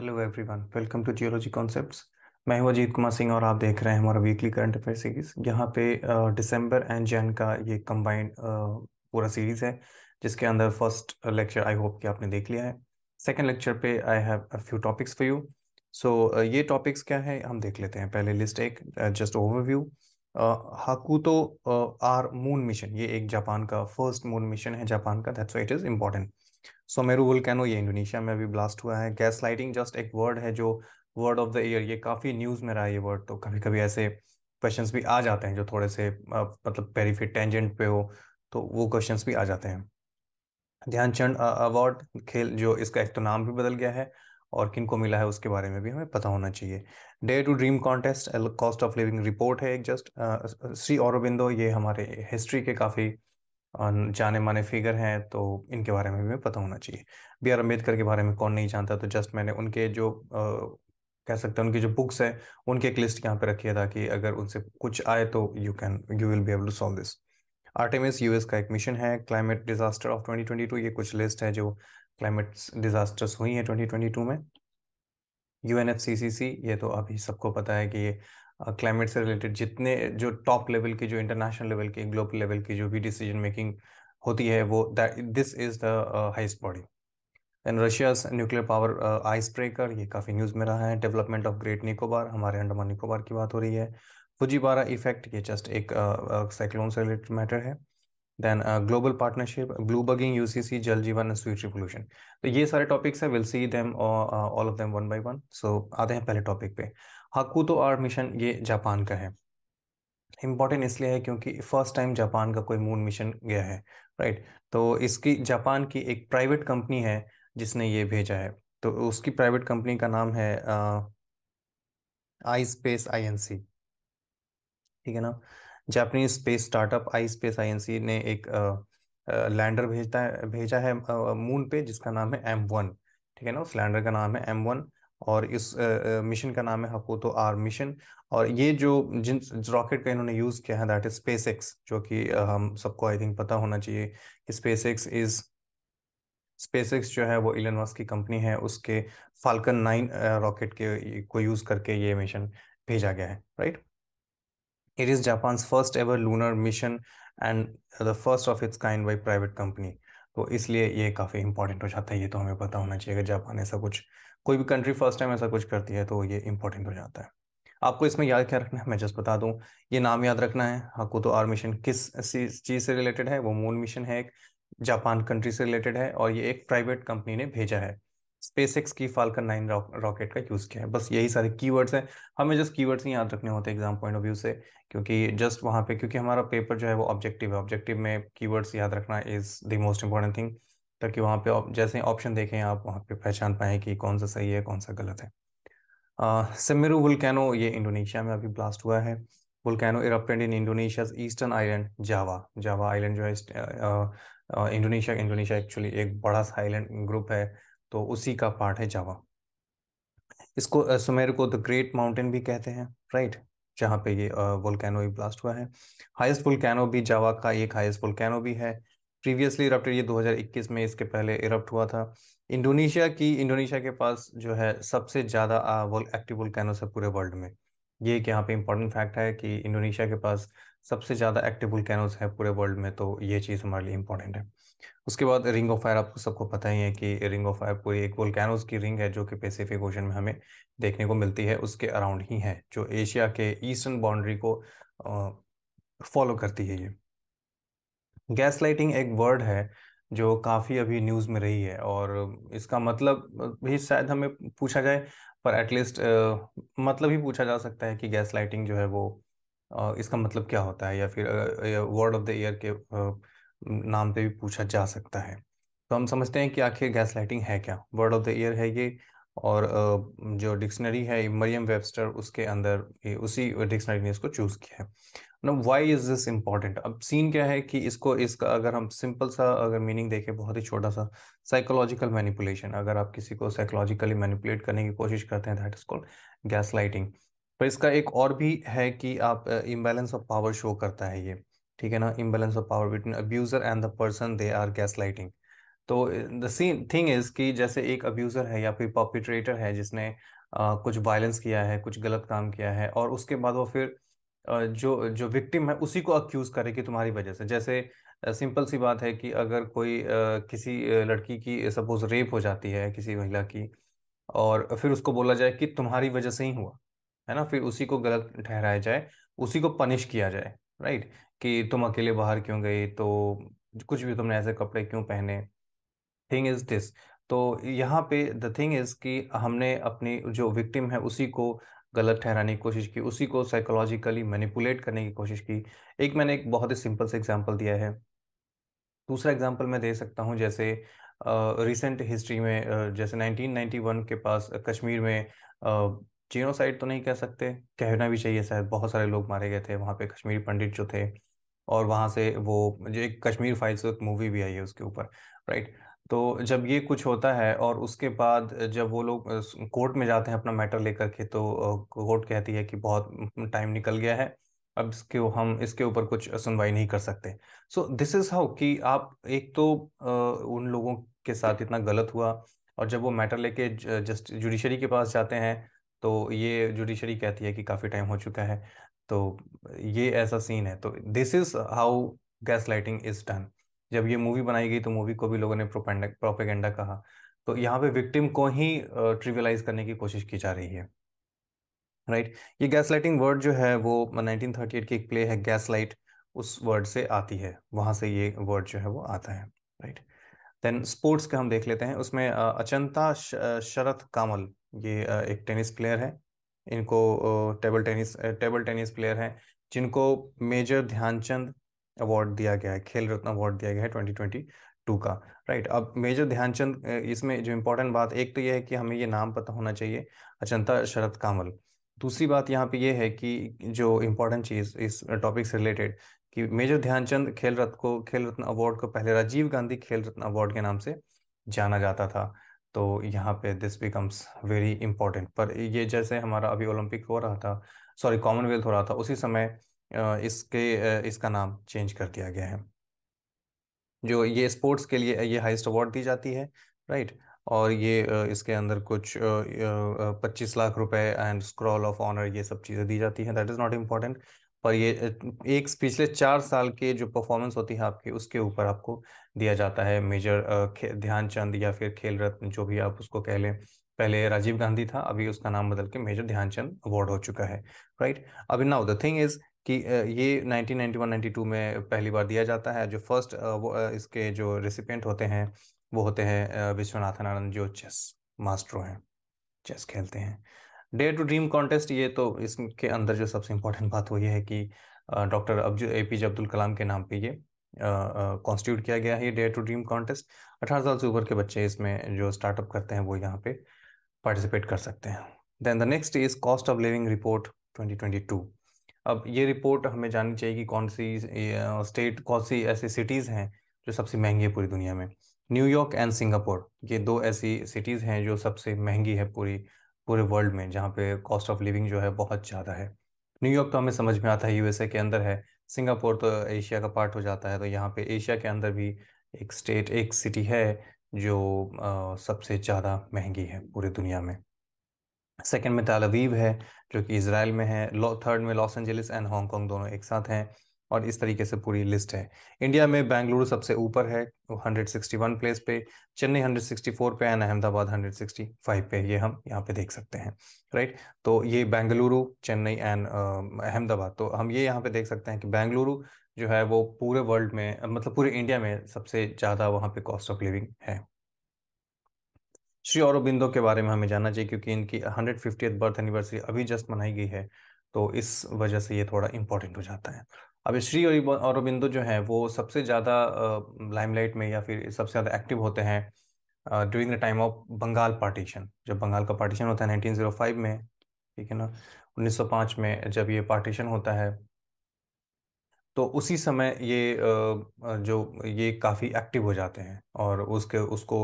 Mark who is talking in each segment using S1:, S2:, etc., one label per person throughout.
S1: Hello everyone welcome to geology concepts मैं हूं अजीत कुमार सिंह और आप देख रहे हैं हमारा वीकली करंट अफेयर सीरीज यहाँ पे दिसंबर एंड जैन का ये कंबाइंड पूरा सीरीज है जिसके अंदर फर्स्ट लेक्चर आई होप कि आपने देख लिया है सेकेंड लेक्चर पे I have a few topics for you so ये टॉपिक्स क्या है हम देख लेते हैं पहले लिस्ट एक just overview Hakuto R moon mission ये एक जापान का फर्स्ट मून मिशन है जापान का that's it is important Semeru volcano ये इंडोनेशिया में अभी ब्लास्ट हुआ है गैस लाइटिंग जस्ट एक वर्ड है जो वर्ड ऑफ द ईयर ये काफ़ी न्यूज़ में रहा ये वर्ड तो कभी कभी ऐसे क्वेश्चन भी आ जाते हैं जो थोड़े से मतलब पेरीफिट टेंजेंट पे हो तो वो क्वेश्चन भी आ जाते हैं ध्यानचंद अवार्ड खेल जो इसका एक तो नाम भी बदल गया है और किन को मिला है उसके बारे में भी हमें पता होना चाहिए day to dream contest cost of living report है एक जस्ट श्री औरबिंदो ये हमारे हिस्ट्री के काफ़ी जाने माने फिगर हैं तो इनके बारे में भी पता होना चाहिए बी आर अम्बेडकर के बारे में कौन नहीं जानता तो जस्ट मैंने उनके जो आ, कह सकते हैं उनकी जो बुक्स हैं उनकी एक लिस्ट यहाँ पे रखी है ताकि अगर उनसे कुछ आए तो you can you will be able to solve this Artemis US का एक मिशन है क्लाइमेट डिजास्टर ऑफ 2022 ये कुछ लिस्ट है जो क्लाइमेट डिजास्टर्स हुई हैं 2022 में यू ये तो अभी सबको पता है कि ये क्लाइमेट से रिलेटेड जितने जो टॉप लेवल के जो इंटरनेशनल लेवल के ग्लोबल लेवल की जो भी डिसीजन मेकिंग होती है वो this is the highest body and Russia's nuclear power ice breaker ये काफ़ी न्यूज़ में रहा है डेवलपमेंट ऑफ ग्रेट निकोबार हमारे अंडमान निकोबार की बात हो रही है फुजी बारा इफेक्ट ये जस्ट एक साइक्लोन से रिलेटेड मैटर है then global partnership bluebugging U C C Jal Jeevan sweet revolution तो ये सारे टॉपिक्स है will see them all of them one by one so आते हैं पहले टॉपिक पे हाकुतो आर मिशन ये जापान का है इम्पॉर्टेंट इसलिए है क्योंकि फर्स्ट टाइम जापान का कोई मून मिशन गया है राइट तो इसकी जापान की एक प्राइवेट कंपनी है जिसने ये भेजा है तो उसकी प्राइवेट कंपनी का नाम है आई स्पेस आई एन सी ठीक है ना Japanese space startup ispace Inc ने एक लैंडर भेजता है भेजा है मून पे जिसका नाम है एम वन ठीक है ना उस लैंडर का नाम है एम वन और इस मिशन का नाम है हकूतो आर मिशन और ये जो जिन रॉकेट का इन्होंने यूज़ किया है दैट इज़ स्पेस एक्स जो कि हम सबको आई थिंक पता होना चाहिए कि स्पेस एक्स इज़ स्पेसएक्स जो है वो इलन मस्क की कंपनी है उसके फाल्कन नाइन रॉकेट के को यूज़ करके ये मिशन भेजा गया है right it is Japan first ever lunar mission and the first of its kind by private company तो इसलिए ये काफ़ी इंपॉर्टेंट हो जाता है ये तो हमें पता होना चाहिए अगर जापान ऐसा कुछ कोई भी कंट्री फर्स्ट टाइम ऐसा कुछ करती है तो ये इंपॉर्टेंट हो जाता है आपको इसमें याद क्या रखना है मैं जस्ट बता दूं ये नाम याद रखना है आपको तो आर मिशन किस चीज से रिलेटेड है वो मून मिशन है एक जापान कंट्री से रिलेटेड है और ये एक प्राइवेट कंपनी ने भेजा है स्पेसएक्स की फाल्कन नाइन रॉकेट का यूज़ किया है बस यही सारे कीवर्ड्स हैं हमें जस्ट कीवर्ड्स ही याद रखने होते हैं एग्जाम पॉइंट ऑफ व्यू से क्योंकि जस्ट वहां पे क्योंकि हमारा पेपर जो है वो ऑब्जेक्टिव है ऑब्जेक्टिव में कीवर्ड्स याद रखना is the most important thing ताकि वहाँ पे जैसे ऑप्शन देखें आप वहाँ पे पहचान पाएँ कि कौन सा सही है कौन सा गलत है सेमेरू वुलकैनो ये इंडोनेशिया में अभी ब्लास्ट हुआ है volcano erupted in Indonesia's eastern island Java Java island जो है इंडोनेशिया इंडोनेशिया एक्चुअली एक बड़ा सा आइलैंड ग्रुप है तो उसी का पार्ट है जावा इसको सुमेर को द ग्रेट माउंटेन भी कहते हैं राइट जहाँ पे ये वोल्केनो ब्लास्ट हुआ है हाईएस्ट वोल्केनो भी जावा का एक हाईएस्ट वोल्केनो भी है प्रीवियसली इरप्टेड ये 2021 में इसके पहले इरप्ट हुआ था इंडोनेशिया की इंडोनेशिया के पास जो है सबसे ज़्यादा एक्टिव वोल्केनोस है पूरे वर्ल्ड में ये एक यहाँ पे इम्पोर्टेंट फैक्ट है कि इंडोनेशिया के पास सबसे ज़्यादा एक्टिव वोल्केनोज है पूरे वर्ल्ड में तो ये चीज़ हमारे लिए इम्पोर्टेंट है उसके बाद रिंग ऑफ फायर आपको सबको पता ही है कि रिंग ऑफ फायर पूरी एक वोल्केनोज की रिंग है जो कि पैसिफिक ओशन में हमें देखने को मिलती है उसके अराउंड ही है जो एशिया के ईस्टर्न बाउंड्री को फॉलो करती है ये गैस लाइटिंग एक वर्ड है जो काफ़ी अभी न्यूज़ में रही है और इसका मतलब भी शायद हमें पूछा जाए पर एटलीस्ट मतलब ही पूछा जा सकता है कि गैस लाइटिंग जो है वो आ, इसका मतलब क्या होता है या फिर वर्ड ऑफ द ईयर के आ, नाम पे भी पूछा जा सकता है तो हम समझते हैं कि आखिर गैस लाइटिंग है क्या वर्ड ऑफ द ईयर है ये और आ, जो डिक्शनरी है मरियम वेबस्टर उसके अंदर उसी डिक्शनरी ने इसको चूज़ किया है ना वाई इज दिस इम्पॉर्टेंट अब सीन क्या है कि इसको इसका अगर हम सिंपल सा अगर मीनिंग देखें बहुत ही छोटा सा साइकोलॉजिकल मैनिपुलेशन अगर आप किसी को साइकोलॉजिकली मैनिपुलेट करने की कोशिश करते हैं that is called gaslighting पर इसका एक और भी है कि आप इम्बेलेंस ऑफ पावर शो करता है ये ठीक है ना imbalance of power between abuser and the person they are gaslighting तो द सीन थिंग इज कि जैसे एक अब्यूजर है या फिर पॉपिट्रेटर है जिसने आ, कुछ वायलेंस किया है कुछ गलत काम किया है और उसके बाद वो फिर जो जो विक्टिम है उसी को अक्यूज करे कि तुम्हारी वजह से जैसे सिंपल सी बात है कि अगर कोई किसी लड़की की सपोज रेप हो जाती है किसी महिला की और फिर उसको बोला जाए कि तुम्हारी वजह से ही हुआ है ना फिर उसी को गलत ठहराया जाए उसी को पनिश किया जाए राइट कि तुम अकेले बाहर क्यों गई तो कुछ भी तुमने ऐसे कपड़े क्यों पहने थिंग इज दिस तो यहाँ पे द थिंग इज कि हमने अपनी जो विक्टिम है उसी को गलत ठहराने की कोशिश की उसी को साइकोलॉजिकली मैनिपुलेट करने की कोशिश की एक मैंने एक बहुत ही सिंपल से एग्जाम्पल दिया है दूसरा एग्जाम्पल मैं दे सकता हूँ जैसे रिसेंट हिस्ट्री में जैसे 1991 के पास कश्मीर में जेनोसाइड साइड तो नहीं कह सकते कहना भी चाहिए शायद बहुत सारे लोग मारे गए थे वहाँ पे कश्मीरी पंडित जो थे और वहाँ से वो जो एक कश्मीर फाइल्स एक मूवी भी आई है उसके ऊपर राइट तो जब ये कुछ होता है और उसके बाद जब वो लोग कोर्ट में जाते हैं अपना मैटर लेकर के तो कोर्ट कहती है कि बहुत टाइम निकल गया है अब इसके हम इसके ऊपर कुछ सुनवाई नहीं कर सकते सो दिस इज हाउ कि आप एक तो उन लोगों के साथ इतना गलत हुआ और जब वो मैटर लेके जस्ट जुडिशरी के पास जाते हैं तो ये जुडिशरी कहती है कि काफ़ी टाइम हो चुका है तो ये ऐसा सीन है तो this is how gaslighting is done जब ये मूवी बनाई गई तो मूवी को भी लोगों ने प्रोपेगेंडा कहा तो यहाँ पे विक्टिम को ही ट्रिवलाइज करने की कोशिश की जा रही है राइट right? ये गैस लाइटिंग वर्ड जो है वो 1938 की एक प्ले है गैस लाइट उस वर्ड से आती है वहां से ये वर्ड जो है वो आता है राइट देन स्पोर्ट्स का हम देख लेते हैं उसमें अचंता शरत कामल ये एक टेनिस प्लेयर है इनको table tennis table tennis player है जिनको मेजर ध्यानचंद अवार्ड दिया गया है खेल रत्न अवार्ड दिया गया है ट्वेंटी ट्वेंटी टू का राइट अब मेजर ध्यानचंद इसमें जो इम्पोर्टेंट बात एक तो यह है कि हमें ये नाम पता होना चाहिए अचंता शरद कामल दूसरी बात यहाँ पे ये है कि जो इम्पोर्टेंट चीज़ इस टॉपिक से रिलेटेड कि मेजर ध्यानचंद खेल रत्न को खेल रत्न अवार्ड को पहले राजीव गांधी खेल रत्न अवार्ड के नाम से जाना जाता था तो यहाँ पे दिस बिकम्स वेरी इंपॉर्टेंट पर ये जैसे हमारा अभी ओलंपिक हो रहा था सॉरी कॉमनवेल्थ हो रहा था उसी समय इसके इसका नाम चेंज कर दिया गया है जो ये स्पोर्ट्स के लिए ये हाइस्ट अवार्ड दी जाती है राइट और ये इसके अंदर कुछ पच्चीस लाख रुपए एंड स्क्रॉल ऑफ ऑनर ये सब चीज़ें दी जाती हैं दैट इज़ नॉट इम्पॉर्टेंट पर ये एक पिछले चार साल के जो परफॉर्मेंस होती है आपकी उसके ऊपर आपको दिया जाता है मेजर ध्यानचंद या फिर खेल रत्न जो भी आप उसको कह लें पहले राजीव गांधी था अभी उसका नाम बदल के मेजर ध्यानचंद अवार्ड हो चुका है राइट अभी नाउ द थिंग इज कि ये 1991-92 में पहली बार दिया जाता है जो फर्स्ट वो इसके जो रेसिपेंट होते हैं वो होते हैं विश्वनाथन आनंद जो चेस मास्टरों हैं चेस खेलते हैं डे टू ड्रीम कॉन्टेस्ट ये तो इसके अंदर जो सबसे इम्पोर्टेंट बात वही है कि डॉक्टर अब्जु A P J Abdul Kalam के नाम पे ये कॉन्स्टिट्यूट किया गया है ये डे टू ड्रीम कॉन्टेस्ट अठारह साल से ऊपर के बच्चे इसमें जो स्टार्टअप करते हैं वो यहाँ पे पार्टिसिपेट कर सकते हैं then the next is cost of living report twenty twenty two अब ये रिपोर्ट हमें जाननी चाहिए कि कौन सी स्टेट कौन सी ऐसी सिटीज़ हैं जो सबसे महंगी है पूरी दुनिया में न्यूयॉर्क एंड सिंगापुर ये दो ऐसी सिटीज़ हैं जो सबसे महंगी है पूरी पूरे वर्ल्ड में जहाँ पे कॉस्ट ऑफ लिविंग जो है बहुत ज़्यादा है न्यूयॉर्क तो हमें समझ में आता है यूएसए के अंदर है सिंगापुर तो एशिया का पार्ट हो जाता है तो यहाँ पे एशिया के अंदर भी एक स्टेट एक सिटी है जो आ, सबसे ज़्यादा महंगी है पूरी दुनिया में सेकेंड में तालवीव है जो कि इसराइल में है थर्ड में लॉस एंजलिस एंड हांगकॉन्ग दोनों एक साथ हैं और इस तरीके से पूरी लिस्ट है इंडिया में बेंगलुरु सबसे ऊपर है 161 प्लेस पे चेन्नई 164 पे एंड अहमदाबाद 165 पे ये हम यहाँ पे देख सकते हैं राइट तो ये बेंगलुरु चेन्नई एंड अहमदाबाद तो हम ये यहाँ पे देख सकते हैं कि बेंगलुरु जो है वो पूरे वर्ल्ड में मतलब पूरे इंडिया में सबसे ज़्यादा वहाँ पे कॉस्ट ऑफ लिविंग है श्री औरबिंदो के बारे में हमें जानना चाहिए क्योंकि इनकी हंड्रेड फिफ्टी बर्थ एनिवर्सरी अभी जस्ट मनाई गई है तो इस वजह से ये थोड़ा इम्पोर्टेंट हो जाता है अब श्री औरबिंदो जो है वो सबसे ज़्यादा लाइमलाइट में या फिर सबसे ज़्यादा एक्टिव होते हैं during the time of Bengal partition जब बंगाल का पार्टीशन होता है नाइनटीन oh में ठीक है ना 1905 में जब ये पार्टीशन होता है तो उसी समय ये जो ये काफ़ी एक्टिव हो जाते हैं और उसके उसको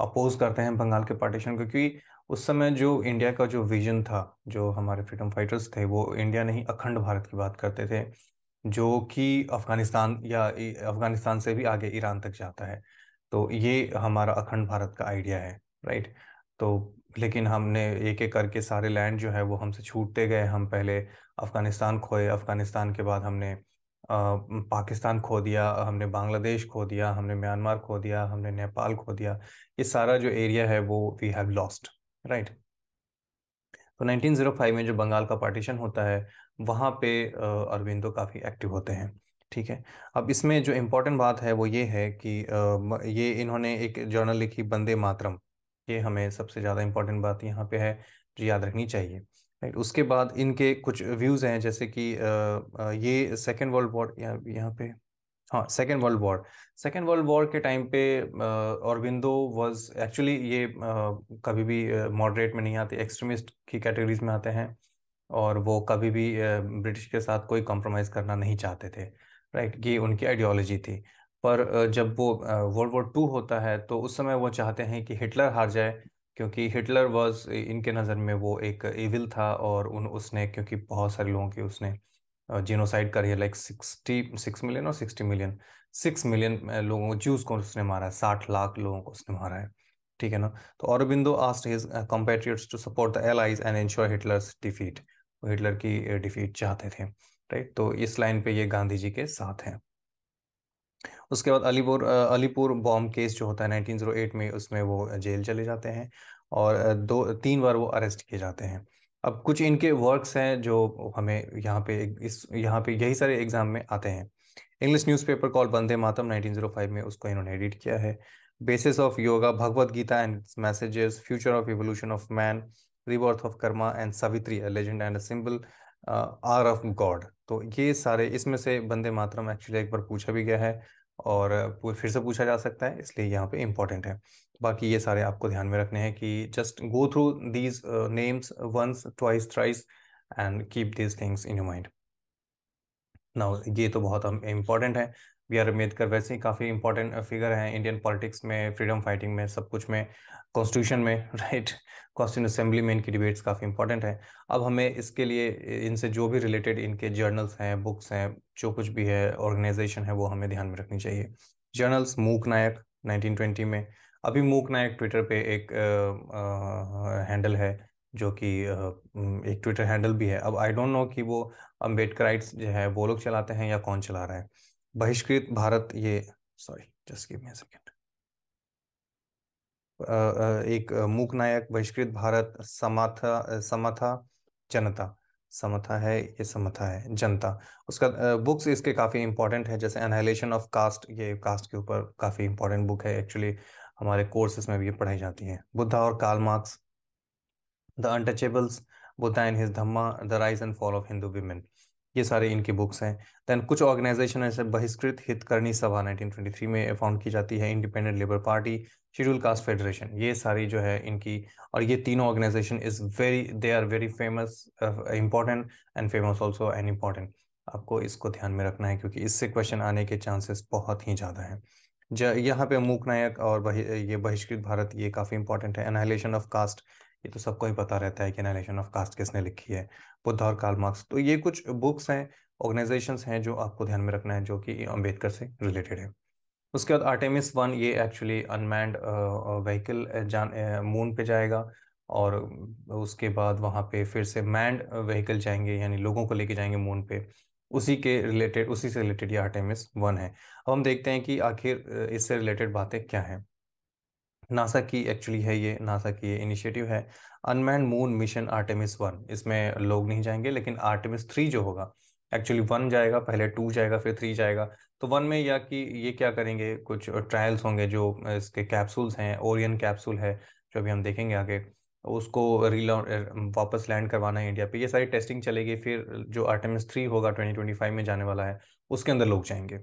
S1: अपोज करते हैं बंगाल के पार्टीशन को क्योंकि उस समय जो इंडिया का जो विजन था जो हमारे फ्रीडम फाइटर्स थे वो इंडिया नहीं अखंड भारत की बात करते थे जो कि अफगानिस्तान या अफगानिस्तान से भी आगे ईरान तक जाता है तो ये हमारा अखंड भारत का आइडिया है राइट तो लेकिन हमने एक एक करके सारे लैंड जो है वो हमसे छूटते गए हम पहले अफगानिस्तान खोए अफगानिस्तान के बाद हमने पाकिस्तान खो दिया हमने बांग्लादेश खो दिया हमने म्यांमार खो दिया हमने नेपाल खो दिया ये सारा जो एरिया है वो वी हैव लॉस्ट राइट तो 1905 में जो बंगाल का पार्टीशन होता है वहाँ पे अरविंदो काफ़ी एक्टिव होते हैं ठीक है अब इसमें जो इम्पोर्टेंट बात है वो ये है कि ये इन्होंने एक जर्नल लिखी बंदे मातरम ये हमें सबसे ज़्यादा इम्पोर्टेंट बात यहाँ पे है जो याद रखनी चाहिए राइट उसके बाद इनके कुछ व्यूज़ हैं जैसे कि ये सेकेंड वर्ल्ड वॉर यहाँ पे हाँ second world war second world war के टाइम पे औरबिंदो वॉज एक्चुअली ये कभी भी मॉडरेट में नहीं आते एक्सट्रीमिस्ट की कैटेगरीज में आते हैं और वो कभी भी ब्रिटिश के साथ कोई कॉम्प्रोमाइज़ करना नहीं चाहते थे राइट ये उनकी आइडियोलॉजी थी पर जब वो वर्ल्ड वॉर टू होता है तो उस समय वो चाहते हैं कि हिटलर हार जाए क्योंकि हिटलर वाज इनके नज़र में वो एक एविल था और उन उसने क्योंकि बहुत सारे लोगों की उसने जिनोसाइड करी है लाइक सिक्सटी सिक्स मिलियन और सिक्सटी मिलियन सिक्स मिलियन लोगों को जूस को उसने मारा है साठ लाख लोगों को उसने मारा है ठीक है ना तो Aurobindo asked his compatriots to support the allies and ensure Hitler's defeat Hitler की डिफीट चाहते थे राइट तो इस लाइन पे ये गांधी जी के साथ हैं उसके बाद अलीपुर अलीपुर बॉम्ब केस जो होता है 1908 में उसमें वो जेल चले जाते हैं और दो तीन बार वो अरेस्ट किए जाते हैं अब कुछ इनके वर्क्स हैं जो हमें यहाँ पे इस यहाँ पे यही सारे एग्जाम में आते हैं इंग्लिश न्यूज़पेपर कॉल बंदे मातम 1905 में उसको इन्होंने एडिट किया है basis of yoga Bhagavad Gita and its messages future of evolution of man rebirth of karma and Savitri legend and symbol hour of God तो ये सारे इसमें से बंदे मातरम एक्चुअली एक बार पूछा भी गया है और फिर से पूछा जा सकता है इसलिए यहाँ पे इम्पॉर्टेंट है बाकी ये सारे आपको ध्यान में रखने हैं कि just go through these names once twice thrice and keep these things in your mind now ये तो बहुत इम्पॉर्टेंट है बी आर अम्बेडकर वैसे ही काफ़ी इंपॉर्टेंट फिगर हैं इंडियन पॉलिटिक्स में फ्रीडम फाइटिंग में सब कुछ में कॉन्स्टिट्यूशन में राइट कॉन्स्टिट्यूशन असेंबली में इनकी डिबेट्स काफ़ी इंपॉर्टेंट हैं अब हमें इसके लिए इनसे जो भी रिलेटेड इनके जर्नल्स हैं बुक्स हैं जो कुछ भी है ऑर्गेनाइजेशन है वो हमें ध्यान में रखनी चाहिए जर्नल्स मूक नायक नाइनटीन में अभी मूक नायक ट्विटर पे एक आ, आ, हैंडल है जो कि uh, एक ट्विटर हैंडल भी है अब आई डोंट नो कि वो अम्बेडकर राइट्स जो है वो लोग चलाते हैं या कौन चला रहा है बहिष्कृत भारत ये sorry just give me a second एक मूक नायक बहिष्कृत भारत समाथा समाथा जनता समथा है ये समथा है जनता उसका बुक्स इसके काफ़ी इंपॉर्टेंट है जैसे एनहाइलेशन ऑफ कास्ट ये कास्ट के ऊपर काफ़ी इंपॉर्टेंट बुक है एक्चुअली हमारे कोर्सेस में भी ये पढ़ाई जाती है बुद्धा और Karl Marx the untouchables Buddha and his Dhamma the rise and fall of Hindu women ये सारे इनकी बुक्स हैं देन कुछ ऑर्गेनाइजेशन ऐसे बहिष्कृत हितकर्णी सभा 1923 में फाउंड की जाती है independent labour party scheduled caste federation ये सारी जो है इनकी और ये तीनों organisation is very they are very famous important and famous also and important आपको इसको ध्यान में रखना है क्योंकि इससे क्वेश्चन आने के चांसेस बहुत ही ज़्यादा हैं यहाँ पे मूक नायक और ये बहिष्कृत भारत ये काफ़ी इंपॉर्टेंट है एनाइलेशन ऑफ कास्ट ये तो सबको ही पता रहता है कि नाइनेशन ऑफ कास्ट किसने लिखी है बुद्ध और कार्ल मार्क्स तो ये कुछ बुक्स हैं ऑर्गेनाइजेशंस हैं जो आपको ध्यान में रखना है जो कि अम्बेडकर से रिलेटेड है उसके बाद आर्टेमिस वन ये एक्चुअली अनमैंड व्हीकल जान मून पे जाएगा और उसके बाद वहाँ पे फिर से मैंड व्हीकल जाएंगे यानी लोगों को लेके जाएंगे मून पे उसी के रिलेटेड उसी से रिलेटेड ये आर्टेमिस वन है अब हम देखते हैं कि आखिर इससे रिलेटेड बातें क्या हैं नासा की एक्चुअली है ये नासा की ये इनिशिएटिव है unmanned moon mission Artemis one इसमें लोग नहीं जाएंगे लेकिन आर्टेमिस थ्री जो होगा एक्चुअली वन जाएगा पहले टू जाएगा फिर थ्री जाएगा तो वन में या कि ये क्या करेंगे कुछ ट्रायल्स होंगे जो इसके कैप्सूल्स हैं ओरियन कैप्सूल है जो अभी हम देखेंगे आगे उसको री वापस लैंड करवाना है इंडिया पे ये सारी टेस्टिंग चलेगी फिर जो आर्टेमिस थ्री होगा फाइव में जाने वाला है उसके अंदर लोग जाएंगे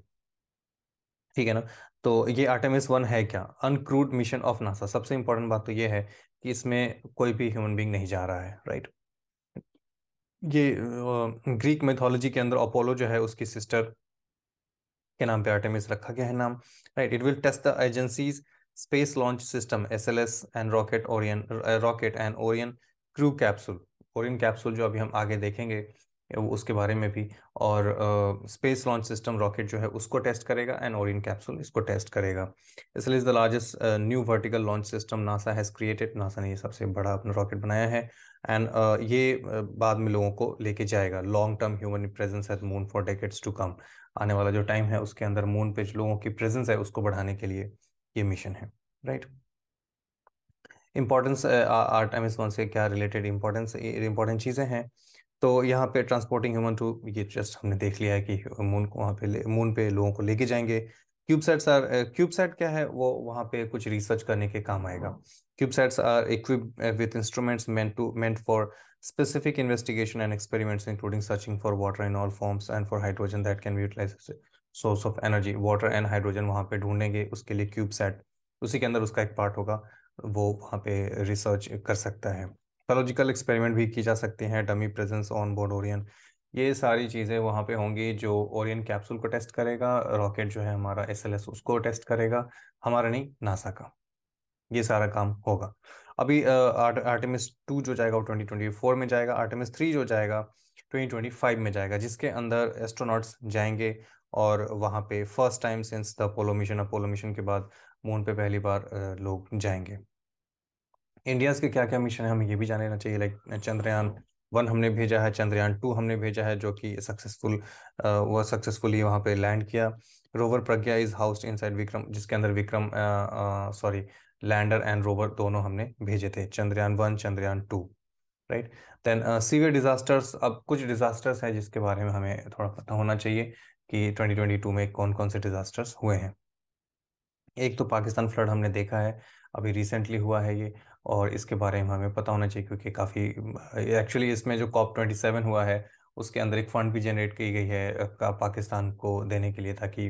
S1: ठीक है ना तो ये आर्टेमिस वन है क्या अनक्रूड मिशन ऑफ नासा सबसे इंपॉर्टेंट बात तो ये है कि इसमें कोई भी ह्यूमन बींग नहीं जा रहा है राइट ये ग्रीक मेथोलॉजी के अंदर अपोलो जो है उसकी सिस्टर के नाम पे आर्टेमिस रखा गया है नाम right it will test the agency's space launch system S L S and rocket Orion rocket and Orion crew capsule Orion capsule जो अभी हम आगे देखेंगे उसके बारे में भी और स्पेस लॉन्च सिस्टम रॉकेट जो है उसको टेस्ट करेगा एंड ओरियन कैप्सूल इसको टेस्ट करेगा इसलिए is the largest new vertical launch system NASA has created NASA ने ये सबसे बड़ा अपना रॉकेट बनाया है एंड uh, ये uh, बाद में लोगों को लेके जाएगा long term human presence at moon for decades to come आने वाला जो टाइम है उसके अंदर मून पे जो लोगों की प्रेजेंस है उसको बढ़ाने के लिए ये मिशन है right right? Importance Artemis one से क्या रिलेटेड इम्पॉर्टेंस इम्पॉर्टेंट चीज़ें हैं तो यहाँ पे ट्रांसपोर्टिंग ह्यूमन टू ये जस्ट हमने देख लिया है कि मून को वहाँ पे मून पे लोगों को लेके जाएंगे क्यूबसेट्स आर क्यूबसेट क्या है वो वहाँ पे कुछ रिसर्च करने के काम आएगा CubeSats are equip with instruments meant to meant for specific investigation and experiments including searching for water in all forms and for hydrogen that can be utilized as a source of energy वहाँ पे ढूंढेंगे उसके लिए क्यूबसेट उसी के अंदर उसका एक पार्ट होगा वो वहाँ पे रिसर्च कर सकता है साइकोलॉजिकल एक्सपेरिमेंट भी किए जा सकते हैं dummy presence on board Orion ये सारी चीज़ें वहाँ पे होंगी जो ओरियन कैप्सूल को टेस्ट करेगा रॉकेट जो है हमारा एस उसको टेस्ट करेगा हमारा नहीं नासा का ये सारा काम होगा अभी आर्टेमिस टू जो जाएगा वो ट्वेंटी ट्वेंटी फोर में जाएगा आर्टेमिस थ्री जो जाएगा ट्वेंटी ट्वेंटी फाइव में जाएगा जिसके अंदर एस्ट्रोनॉट्स जाएंगे और वहाँ पे first time since the Apollo mission Apollo mission के बाद मून पे पहली बार लोग जाएंगे इंडिया के क्या क्या मिशन है हमें ये भी जान लेना चाहिए लाइक चंद्रयान वन हमने भेजा है चंद्रयान टू हमने भेजा है जो कि सक्सेसफुल वो सक्सेसफुली वहाँ पे लैंड किया rover Pragya is housed inside Vikram जिसके अंदर Vikram sorry lander and rover दोनों हमने भेजे थे Chandrayaan one Chandrayaan two right then severe disasters अब कुछ डिजास्टर्स हैं जिसके बारे में हमें थोड़ा पता होना चाहिए कि 2022 में कौन कौन से डिजास्टर्स हुए हैं एक तो पाकिस्तान फ्लड हमने देखा है अभी रिसेंटली हुआ है ये और इसके बारे में हमें पता होना चाहिए क्योंकि काफ़ी एक्चुअली इसमें जो कॉप ट्वेंटी सेवन हुआ है उसके अंदर एक फंड भी जनरेट की गई है पाकिस्तान को देने के लिए ताकि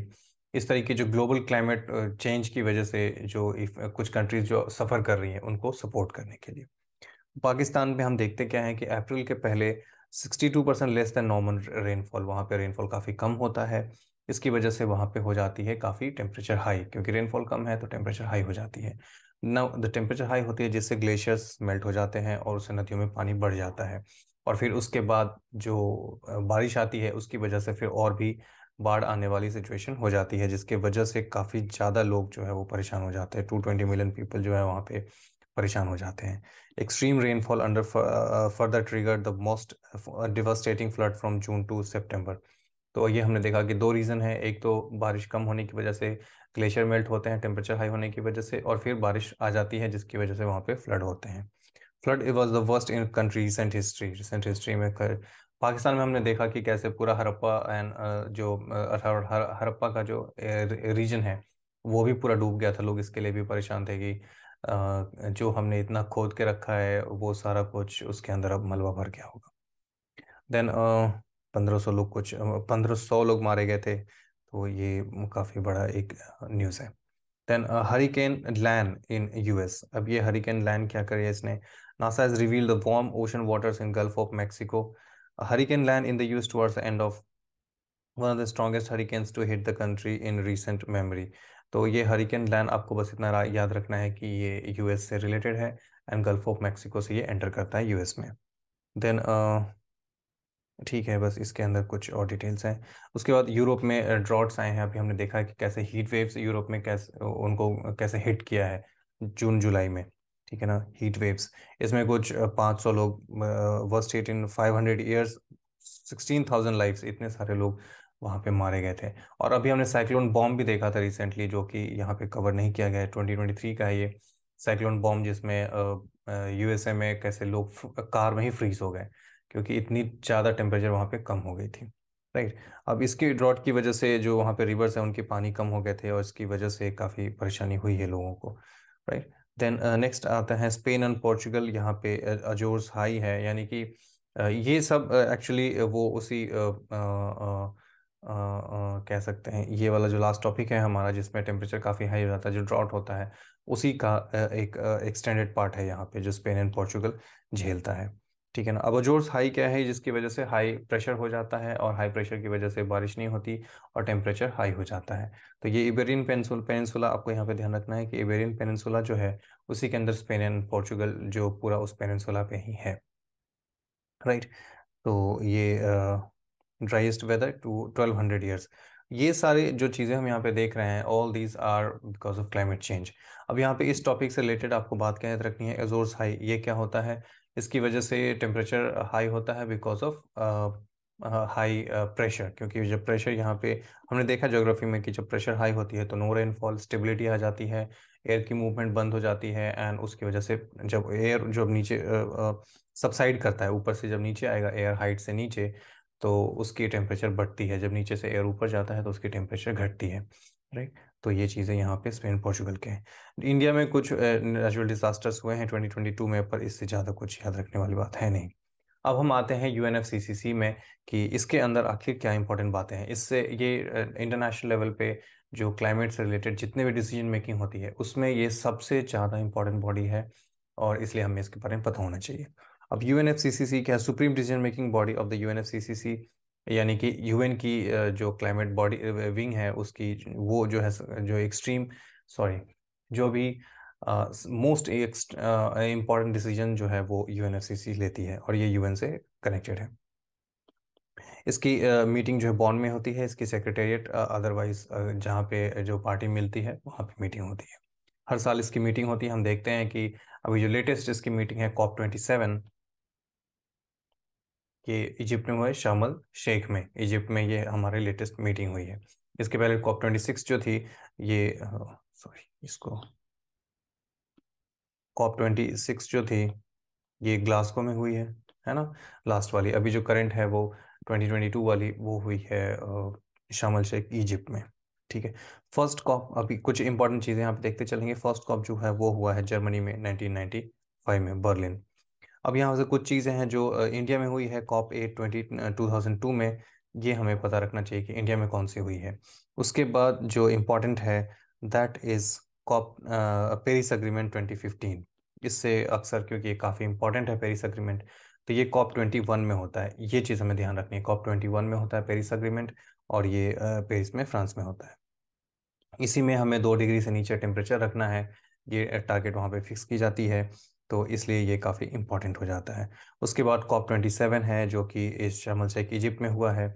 S1: इस तरीके जो ग्लोबल क्लाइमेट चेंज की वजह से जो कुछ कंट्रीज जो सफ़र कर रही हैं उनको सपोर्ट करने के लिए पाकिस्तान में हम देखते क्या है कि अप्रैल के पहले 62 percent less than normal rainfall वहाँ पे रेनफॉल काफ़ी कम होता है इसकी वजह से वहाँ पे हो जाती है काफ़ी टेम्परेचर हाई क्योंकि रेनफॉल कम है तो टेम्परेचर हाई हो जाती है न द टेम्परेचर हाई होती है जिससे ग्लेशियर्स मेल्ट हो जाते हैं और उससे नदियों में पानी बढ़ जाता है और फिर उसके बाद जो बारिश आती है उसकी वजह से फिर और भी बाढ़ आने वाली सिचुएशन हो जाती है जिसके वजह से काफ़ी ज़्यादा लोग जो है वो परेशान हो जाते हैं टू ट्वेंटी मिलियन पीपल जो है वहाँ पे परेशान हो जाते हैं extreme rainfall under further trigger the most devastating flood from June to September तो ये हमने देखा कि दो रीज़न है एक तो बारिश कम होने की वजह से ग्लेशियर मेल्ट होते हैं टेम्परेचर हाई होने की वजह से और फिर बारिश आ जाती है जिसकी वजह से वहाँ पे फ्लड होते हैं flood it was the worst in country recent history recent history में कर, पाकिस्तान में हमने देखा कि कैसे पूरा हरप्पा एंड जो हरप्पा का जो रीजन है वो भी पूरा डूब गया था लोग इसके लिए भी परेशान थे कि जो हमने इतना खोद के रखा है वो सारा कुछ उसके अंदर अब मलबा भर गया होगा देन पंद्रह सौ लोग कुछ पंद्रह सौ लोग मारे गए थे तो ये काफ़ी बड़ा एक न्यूज़ है then hurricane Ian in US अब ये हरिकेन लैन क्या करे इसने NASA is reveal the warm ocean waters in Gulf of Mexico hurricane Ian in the US towards the end of one of the strongest hurricanes to hit the country in recent memory तो ये hurricane लैन आपको बस इतना याद रखना है कि ये यूएस से रिलेटेड है एंड गल्फ ऑफ मैक्सिको से ये एंटर करता है यूएस में देन uh, ठीक है बस इसके अंदर कुछ और डिटेल्स हैं उसके बाद यूरोप में ड्रॉट्स आए हैं अभी हमने देखा कि कैसे हीट वेव्स यूरोप में कैसे उनको कैसे हिट किया है जून जुलाई में ठीक है ना हीट वेव्स इसमें कुछ 500 लोग worst hit in 500 years 16,000 lifes इतने सारे लोग वहाँ पे मारे गए थे और अभी हमने साइक्लोन बॉम्ब भी देखा था रिसेंटली जो कि यहाँ पे कवर नहीं किया गया है ट्वेंटी का है ये साइक्लोन बॉम्ब जिसमें यूएसए में कैसे लोग कार में ही फ्रीज हो गए क्योंकि इतनी ज़्यादा टेम्परेचर वहाँ पे कम हो गई थी राइट अब इसकी ड्रॉट की वजह से जो वहाँ पे रिवर्स है उनके पानी कम हो गए थे और इसकी वजह से काफ़ी परेशानी हुई है लोगों को राइट देन नेक्स्ट आता है स्पेन एंड पोर्चुगल यहाँ पे अजोर्स हाई है यानी कि uh, ये सब एक्चुअली uh, वो उसी uh, कह सकते हैं ये वाला जो लास्ट टॉपिक है हमारा जिसमें टेम्परेचर काफ़ी हाई हो जाता है जो ड्रॉट होता है उसी का एक एक्सटेंडेड पार्ट है यहाँ पे जो स्पेन एंड पोर्चुगल झेलता है ठीक है ना अजोर्स हाई क्या है जिसकी वजह से हाई प्रेशर हो जाता है और हाई प्रेशर की वजह से बारिश नहीं होती और टेम्परेचर हाई हो जाता है तो ये इबेरियन पेनसुल पेनसुला आपको यहाँ पे ध्यान रखना है कि इबेरियन पेनसुला जो है उसी के अंदर स्पेन एंड पोर्चुगल जो पूरा उस पेनसुला पे ही है राइट तो ये driest weather to twelve hundred years ये सारे जो चीज़ें हम यहाँ पे देख रहे हैं all these are because of climate change अब यहाँ पे इस टॉपिक से रिलेटेड आपको बात क्या याद रखनी है एजोर्स हाई ये क्या होता है इसकी वजह से टेम्परेचर हाई होता है बिकॉज ऑफ हाई प्रेशर क्योंकि जब प्रेशर यहाँ पे हमने देखा जोग्राफी में कि जब प्रेशर हाई होती है तो नो रेनफॉल स्टेबिलिटी आ जाती है एयर की मूवमेंट बंद हो जाती है एंड उसकी वजह से जब एयर जब नीचे सबसाइड करता है ऊपर से जब नीचे आएगा एयर हाइट से नीचे तो उसकी टेम्परेचर बढ़ती है जब नीचे से एयर ऊपर जाता है तो उसकी टेम्परेचर घटती है राइट तो ये चीज़ें यहाँ पे स्पेन पोर्चुगल के हैं इंडिया में कुछ नेचुरल डिजास्टर्स हुए हैं 2022 में पर इससे ज़्यादा कुछ याद रखने वाली बात है नहीं अब हम आते हैं यू में कि इसके अंदर आखिर क्या इंपॉर्टेंट बातें हैं इससे ये इंटरनेशनल लेवल पे जो क्लाइमेट से रिलेटेड जितने भी डिसीजन मेकिंग होती है उसमें ये सबसे ज़्यादा इंपॉर्टेंट बॉडी है और इसलिए हमें इसके बारे में पता होना चाहिए अब U N F C C C क्या supreme decision making body of the U N F C C C यानी कि यूएन की जो क्लाइमेट बॉडी विंग है उसकी वो जो है जो एक्सट्रीम सॉरी जो भी मोस्ट इम्पॉर्टेंट डिसीजन जो है वो यू लेती है और ये यूएन से कनेक्टेड है इसकी मीटिंग uh, जो है बॉन में होती है इसकी सेक्रेटेरिएट अदरवाइज जहाँ पे जो पार्टी मिलती है वहाँ पे मीटिंग होती है हर साल इसकी मीटिंग होती है हम देखते हैं कि अभी जो लेटेस्ट इसकी मीटिंग है कॉप ट्वेंटी सेवन कि इजिप्ट में हुआ है शामल शेख में इजिप्ट में ये हमारे लेटेस्ट मीटिंग हुई है इसके पहले कॉप ट्वेंटी सिक्स जो थी ये सॉरी इसको कॉप ट्वेंटी सिक्स जो थी ये ग्लासगो में हुई है है ना लास्ट वाली अभी जो करंट है वो ट्वेंटी ट्वेंटी टू वाली वो हुई है शामल शेख इजिप्ट में ठीक है फर्स्ट कॉप अभी कुछ इंपॉर्टेंट चीज़ें यहाँ पे देखते चलेंगे फर्स्ट कॉप जो है वो हुआ है जर्मनी में नाइनटीन में बर्लिन अब यहाँ से कुछ चीज़ें हैं जो इंडिया में हुई है COP a twenty two thousand two में ये हमें पता रखना चाहिए कि इंडिया में कौन सी हुई है उसके बाद जो इम्पोर्टेंट है that is COP Paris agreement twenty fifteen इससे अक्सर क्योंकि ये काफ़ी इंपॉर्टेंट है पेरिस अग्रीमेंट तो ये कॉप ट्वेंटी वन में होता है ये चीज़ हमें ध्यान रखनी है कॉप ट्वेंटी वन में होता है पेरिस अग्रीमेंट और ये पेरिस में फ्रांस में होता है इसी में हमें दो डिग्री से नीचे टेम्परेचर रखना है ये टारगेट वहाँ पे फिक्स की जाती है तो इसलिए ये काफ़ी इम्पॉर्टेंट हो जाता है उसके बाद कॉप ट्वेंटी सेवन है जो कि इस शामल शेख इजिप्ट में हुआ है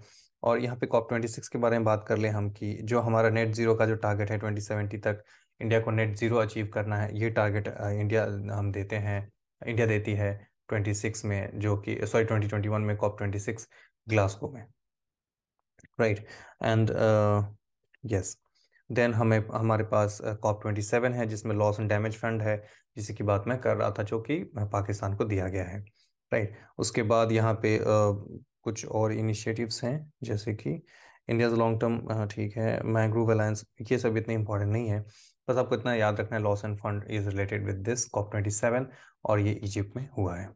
S1: और यहाँ पे कॉप ट्वेंटी सिक्स के बारे में बात कर ले हम कि जो हमारा नेट ज़ीरो का जो टारगेट है ट्वेंटी सेवेंटी तक इंडिया को नेट ज़ीरो अचीव करना है ये टारगेट इंडिया हम देते हैं इंडिया देती है ट्वेंटी सिक्स में जो कि सॉरी ट्वेंटी ट्वेंटी वन में कॉप ट्वेंटी सिक्स ग्लासगो में राइट एंड यस देन हमें हमारे पास कॉप ट्वेंटी सेवन है जिसमें लॉस एंड डैमेज फंड है जिसे की बात मैं कर रहा था जो कि पाकिस्तान को दिया गया है राइट उसके बाद यहाँ पे आ, कुछ और इनिशिएटिव्स हैं जैसे कि इंडियाज लॉन्ग टर्म ठीक है मैंग्रोव अलायंस ये सब इतने इंपॉर्टेंट नहीं है बस आपको इतना याद रखना है loss and fund is related with this COP twenty seven और ये इजिप्ट में हुआ है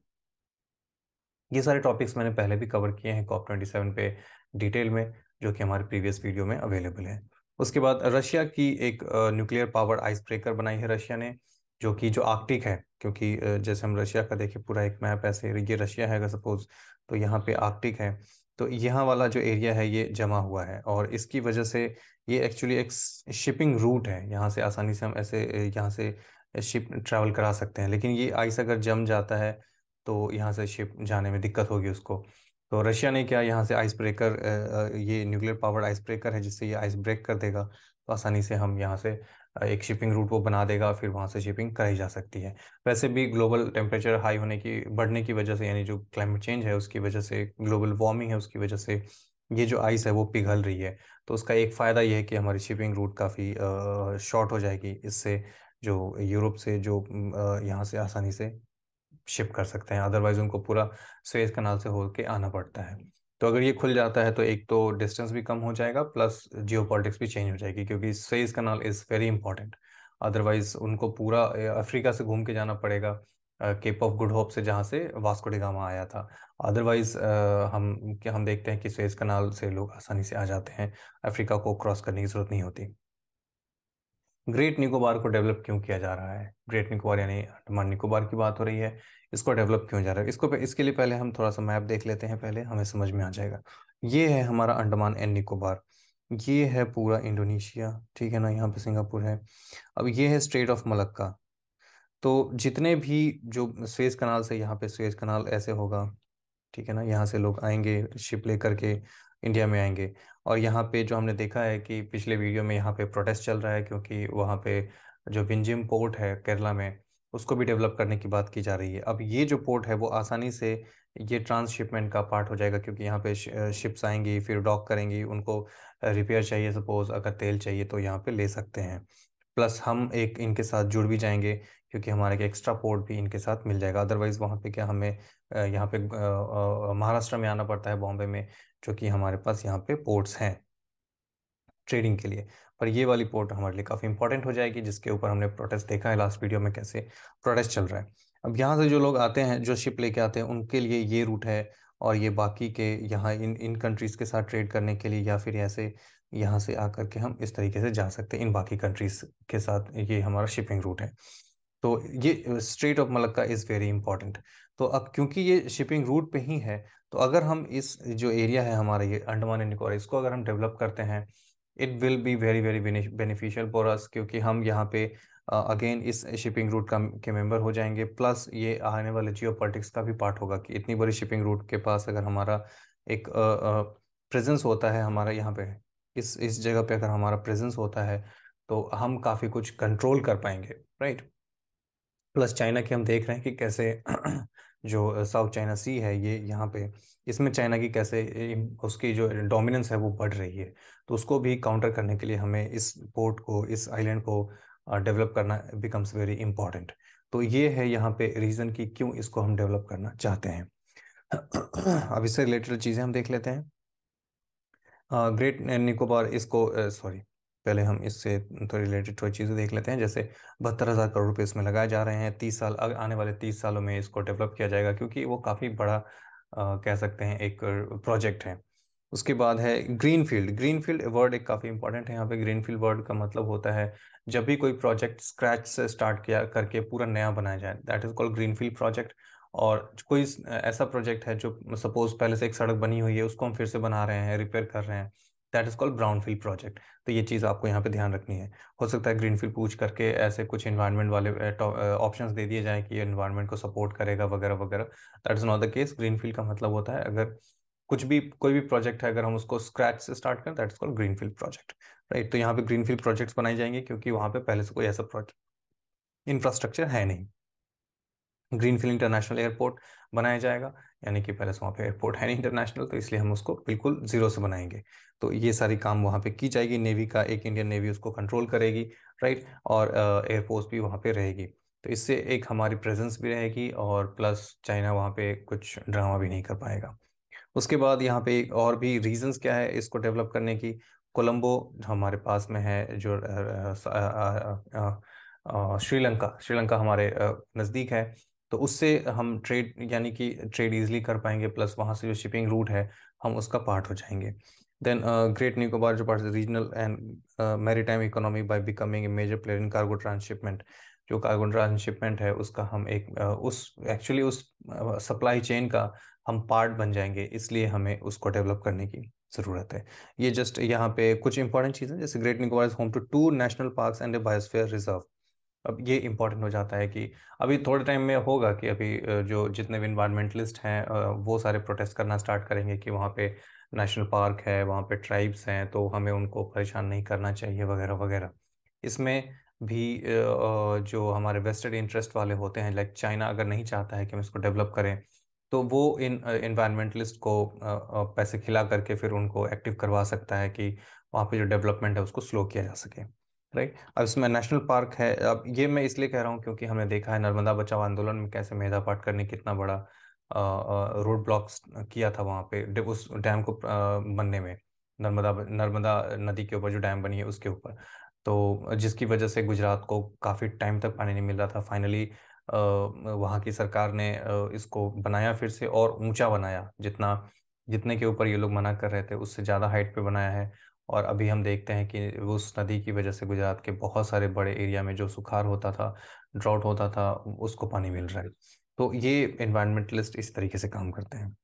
S1: ये सारे टॉपिक्स मैंने पहले भी कवर किए हैं कॉप ट्वेंटी सेवन पे डिटेल में जो कि हमारे प्रीवियस वीडियो में अवेलेबल है उसके बाद रशिया की एक न्यूक्लियर पावर आइस ब्रेकर बनाई है रशिया ने जो कि जो आर्कटिक है क्योंकि जैसे हम रशिया का देखें पूरा एक मैप ऐसे ये रशिया है अगर सपोज तो यहाँ पे आर्कटिक है तो यहाँ वाला जो एरिया है ये जमा हुआ है और इसकी वजह से ये एक्चुअली एक शिपिंग रूट है यहाँ से आसानी से हम ऐसे यहाँ से शिप ट्रैवल करा सकते हैं लेकिन ये आइस अगर जम जाता है तो यहाँ से शिप जाने में दिक्कत होगी उसको तो रशिया ने क्या यहाँ से आइस ब्रेकर ये न्यूक्लियर पावर्ड आइस ब्रेकर है जिससे ये आइस ब्रेक कर देगा तो आसानी से हम यहाँ से एक शिपिंग रूट वो बना देगा फिर वहाँ से शिपिंग कराई जा सकती है वैसे भी ग्लोबल टेम्परेचर हाई होने की बढ़ने की वजह से यानी जो क्लाइमेट चेंज है उसकी वजह से ग्लोबल वार्मिंग है उसकी वजह से ये जो आइस है वो पिघल रही है तो उसका एक फ़ायदा ये है कि हमारी शिपिंग रूट काफ़ी शॉर्ट हो जाएगी इससे जो यूरोप से जो यहाँ से आसानी से शिप कर सकते हैं अदरवाइज उनको पूरा स्वेज कनाल से होकर आना पड़ता है तो अगर ये खुल जाता है तो एक तो डिस्टेंस भी कम हो जाएगा प्लस जियो भी चेंज हो जाएगी क्योंकि Suez canal is very important otherwise उनको पूरा अफ्रीका से घूम के जाना पड़ेगा केप ऑफ गुड होप से जहाँ से वास्को डिगामा आया था अदरवाइज हम क्या हम देखते हैं कि स्वेज कनाल से लोग आसानी से आ जाते हैं अफ्रीका को क्रॉस करने की ज़रूरत नहीं होती ग्रेट निकोबार को डेवलप क्यों किया जा रहा है ग्रेट निकोबार यानी अंडमान निकोबार की बात हो रही है इसको डेवलप क्यों जा रहा है इसको इसके लिए पहले हम थोड़ा सा मैप देख लेते हैं पहले हमें समझ में आ जाएगा ये है हमारा अंडमान एंड निकोबार ये है पूरा इंडोनेशिया ठीक है ना यहाँ पे सिंगापुर है अब ये है स्ट्रेट ऑफ मलक्का तो जितने भी जो स्वेज कनाल से यहाँ पे स्वेज कनाल ऐसे होगा ठीक है ना यहाँ से लोग आएंगे शिप ले करके इंडिया में आएंगे और यहाँ पे जो हमने देखा है कि पिछले वीडियो में यहाँ पे प्रोटेस्ट चल रहा है क्योंकि वहाँ पे जो विंजिम पोर्ट है केरला में उसको भी डेवलप करने की बात की जा रही है अब ये जो पोर्ट है वो आसानी से ये ट्रांसशिपमेंट का पार्ट हो जाएगा क्योंकि यहाँ पे शिप्स आएंगी फिर डॉक करेंगी उनको रिपेयर चाहिए सपोज अगर तेल चाहिए तो यहाँ पे ले सकते हैं प्लस हम एक इनके साथ जुड़ भी जाएंगे क्योंकि हमारे एक एक्स्ट्रा पोर्ट भी इनके साथ मिल जाएगा अदरवाइज़ वहाँ पे क्या हमें यहाँ पे महाराष्ट्र में आना पड़ता है बॉम्बे में जो कि हमारे पास यहाँ पे पोर्ट्स हैं ट्रेडिंग के लिए पर ये वाली पोर्ट हमारे लिए काफ़ी इंपॉर्टेंट हो जाएगी जिसके ऊपर हमने प्रोटेस्ट देखा है लास्ट वीडियो में कैसे प्रोटेस्ट चल रहा है अब यहाँ से जो लोग आते हैं जो शिप लेके आते हैं उनके लिए ये रूट है और ये बाकी के यहाँ इन इन कंट्रीज़ के साथ ट्रेड करने के लिए या फिर ऐसे यहाँ से आकर के हम इस तरीके से जा सकते हैं इन बाकी कंट्रीज़ के साथ ये हमारा शिपिंग रूट है तो ये strait of Malacca is very important तो अब क्योंकि ये शिपिंग रूट पे ही है तो अगर हम इस जो एरिया है हमारा ये अंडमान एंड निकोबार इसको अगर हम डेवलप करते हैं it will be very very beneficial for us क्योंकि हम यहाँ पे अगेन इस शिपिंग रूट का के मेंबर हो जाएंगे प्लस ये आने वाले जियो का भी पार्ट होगा कि इतनी बड़ी शिपिंग रूट के पास अगर हमारा एक प्रेजेंस होता है हमारा यहाँ पे इस इस जगह पे अगर हमारा प्रेजेंस होता है तो हम काफ़ी कुछ कंट्रोल कर पाएंगे राइट प्लस चाइना के हम देख रहे हैं कि कैसे जो साउथ चाइना सी है ये यहाँ पे इसमें चाइना की कैसे उसकी जो डोमिनेंस है वो बढ़ रही है तो उसको भी काउंटर करने के लिए हमें इस पोर्ट को इस आइलैंड को डेवलप करना बिकम्स वेरी इंपॉर्टेंट तो ये है यहाँ पे रीज़न कि क्यों इसको हम डेवलप करना चाहते हैं अब इससे रिलेटेड चीज़ें हम देख लेते हैं ग्रेट निकोबार इसको सॉरी पहले हम इससे तो रिलेटेड थोड़ी चीज़ें देख लेते हैं जैसे बहत्तर हज़ार करोड़ रुपए इसमें लगाए जा रहे हैं तीस साल आने वाले तीस सालों में इसको डेवलप किया जाएगा क्योंकि वो काफ़ी बड़ा आ, कह सकते हैं एक प्रोजेक्ट है उसके बाद है green field green field word एक काफ़ी इंपॉर्टेंट है यहाँ पे ग्रीन फील्ड वर्ड का मतलब होता है जब भी कोई प्रोजेक्ट स्क्रैच से स्टार्ट किया करके पूरा नया बनाया जाए that is called green field project और कोई ऐसा प्रोजेक्ट है जो सपोज पहले से एक सड़क बनी हुई है उसको हम फिर से बना रहे हैं रिपेयर कर रहे हैं that is called brown field project तो ये चीज़ आपको यहाँ पे ध्यान रखनी है हो सकता है ग्रीन फील्ड पूछ करके ऐसे कुछ इन्वायरमेंट वाले ऑप्शन दे दिए जाएँ कि ये इन्वायरमेंट को सपोर्ट करेगा वगैरह वगैरह that is not the case green field का मतलब होता है अगर कुछ भी कोई भी प्रोजेक्ट है अगर हम उसको स्क्रैच से स्टार्ट करें that is called green field project right तो यहाँ पे ग्रीन फील्ड प्रोजेक्ट्स बनाए जाएंगे क्योंकि वहाँ पे पहले से कोई ऐसा प्रोजेक्ट इंफ्रास्ट्रक्चर है नहीं ग्रीन फील्ड इंटरनेशनल एयरपोर्ट बनाया जाएगा यानी कि पहले तो वहाँ पे एयरपोर्ट है नहीं इंटरनेशनल तो इसलिए हम उसको बिल्कुल जीरो से बनाएंगे तो ये सारी काम वहाँ पे की जाएगी नेवी का एक इंडियन नेवी उसको कंट्रोल करेगी राइट और एयरफोर्स भी वहाँ पे रहेगी तो इससे एक हमारी प्रेजेंस भी रहेगी और प्लस चाइना वहाँ पे कुछ ड्रामा भी नहीं कर पाएगा उसके बाद यहाँ पे और भी रीजंस क्या है इसको डेवलप करने की कोलंबो हमारे पास में है जो श्रीलंका श्रीलंका हमारे नज़दीक है तो उससे हम ट्रेड यानी कि ट्रेड इजीली कर पाएंगे प्लस वहाँ से जो शिपिंग रूट है हम उसका पार्ट हो जाएंगे देन ग्रेट निकोबार जो part regional and maritime economy by becoming a major player in cargo transshipment जो कार्गो ट्रांसशिपमेंट है उसका हम एक uh, उस एक्चुअली उस सप्लाई uh, चेन का हम पार्ट बन जाएंगे इसलिए हमें उसको डेवलप करने की ज़रूरत है ये जस्ट यहाँ पे कुछ इंपॉर्टेंट चीज़ें जैसे Great Nicobar is home to two national park and a biosphere reserve अब ये इम्पॉर्टेंट हो जाता है कि अभी थोड़े टाइम में होगा कि अभी जो जितने भी इन्वायरमेंटलिस्ट हैं वो सारे प्रोटेस्ट करना स्टार्ट करेंगे कि वहाँ पे नेशनल पार्क है वहाँ पे ट्राइब्स हैं तो हमें उनको परेशान नहीं करना चाहिए वगैरह वगैरह इसमें भी जो हमारे वेस्टर्ड इंटरेस्ट वाले होते हैं लाइक चाइना अगर नहीं चाहता है कि हम इसको डेवलप करें तो वो इन इन्वायरमेंटलिस्ट को पैसे खिला करके फिर उनको एक्टिव करवा सकता है कि वहाँ पे जो डेवलपमेंट है उसको स्लो किया जा सके राइट अब इसमें नेशनल पार्क है अब ये मैं इसलिए कह रहा हूँ क्योंकि हमने देखा है नर्मदा बचाओ आंदोलन में कैसे मेधा पाटकर ने कितना बड़ा रोड ब्लॉक्स किया था वहाँ पे उस डैम को बनने में नर्मदा नर्मदा नदी के ऊपर जो डैम बनी है उसके ऊपर तो जिसकी वजह से गुजरात को काफ़ी टाइम तक पानी नहीं मिल रहा था फाइनली वहाँ की सरकार ने इसको बनाया फिर से और ऊंचा बनाया जितना जितने के ऊपर ये लोग मना कर रहे थे उससे ज़्यादा हाइट पे बनाया है और अभी हम देखते हैं कि उस नदी की वजह से गुजरात के बहुत सारे बड़े एरिया में जो सुखार होता था ड्राउट होता था उसको पानी मिल रहा है तो ये इन्वायरमेंटलिस्ट इस तरीके से काम करते हैं